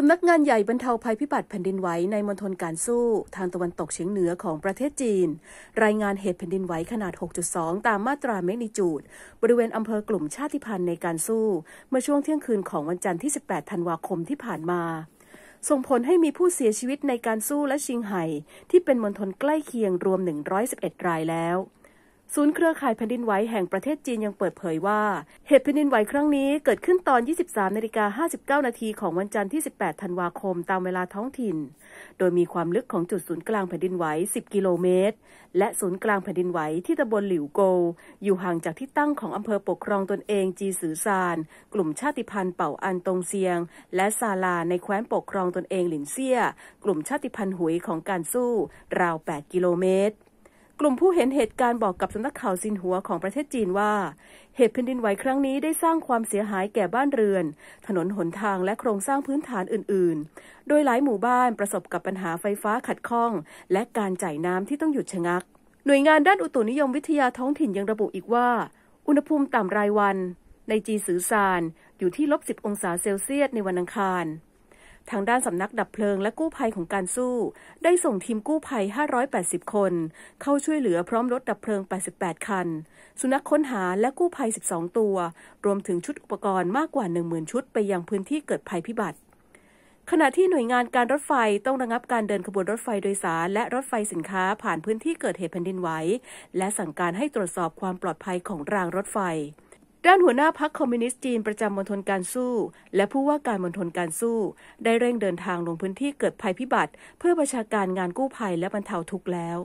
สำนักงานใหญ่บรรเทาภัยพิบัติแผ่นดินไหวในมณฑลการสู้ ทางตะวันตกเฉียงเหนือของประเทศจีน รายงานเหตุแผ่นดินไหวขนาด 6.2 ตามมาตราเมกนิจูด บริเวณอำเภอกลุ่มชาติพันธุ์ในการสู้ เมื่อช่วงเที่ยงคืนของวันจันทร์ที่ 18 ธันวาคมที่ผ่านมา ส่งผลให้มีผู้เสียชีวิตในการสู้และชิงไห่ที่เป็นมณฑลใกล้เคียงรวม 111 รายแล้วศูนย์เครือข่ายแผ่นดินไหวแห่งประเทศจีนยังเปิดเผยว่า เหตุแผ่นดินไหวครั้งนี้เกิดขึ้นตอน 23นาฬิกา59นาทีของวันจันทร์ที่ 18 ธันวาคมตามเวลาท้องถิ่น โดยมีความลึกของจุดศูนย์กลางแผ่นดินไหว 10 กิโลเมตร และศูนย์กลางแผ่นดินไหวที่ตำบลหลิวโกอยู่ห่างจากที่ตั้งของอำเภอปกครองตนเองจีสือซานกลุ่มชาติพันธุ์เป่าอันตงเซียง และซาลาในแคว้นปกครองตนเองหลินเซียกลุ่มชาติพันธุ์หุยของการสู้ ราว 8 กิโลเมตรกลุ่มผู้เห็นเหตุการณ์บอกกับสำนักข่าวซินหัวของประเทศจีนว่าเหตุแผ่นดินไหวครั้งนี้ได้สร้างความเสียหายแก่บ้านเรือน ถนนหนทางและโครงสร้างพื้นฐานอื่นๆ โดยหลายหมู่บ้านประสบกับปัญหาไฟฟ้าขัดข้องและการจ่ายน้ำที่ต้องหยุดชะงัก หน่วยงานด้านอุตุนิยมวิทยาท้องถิ่นยังระบุอีกว่า อุณหภูมิต่ำรายวันในจีสือซานอยู่ที่ลบ10องศาเซลเซียสในวันอังคารทางด้านสำนักดับเพลิงและกู้ภัยของการสู้ ได้ส่งทีมกู้ภัย 580 คน เข้าช่วยเหลือพร้อมรถดับเพลิง 88 คัน สุนัขค้นหาและกู้ภัย 12 ตัว รวมถึงชุดอุปกรณ์มากกว่า 10,000 ชุดไปยังพื้นที่เกิดภัยพิบัติ ขณะที่หน่วยงานการรถไฟต้องระงับการเดินขบวนรถไฟโดยสารและรถไฟสินค้าผ่านพื้นที่เกิดเหตุแผ่นดินไหวและสั่งการให้ตรวจสอบความปลอดภัยของรางรถไฟด้านหัวหน้าพรรคคอมมิวนิสต์จีนประจำมณฑลการสู้และผู้ว่าการมณฑลการสู้ได้เร่งเดินทางลงพื้นที่เกิดภัยพิบัติเพื่อประชาการงานกู้ภัยและบรรเทาทุกข์แล้ว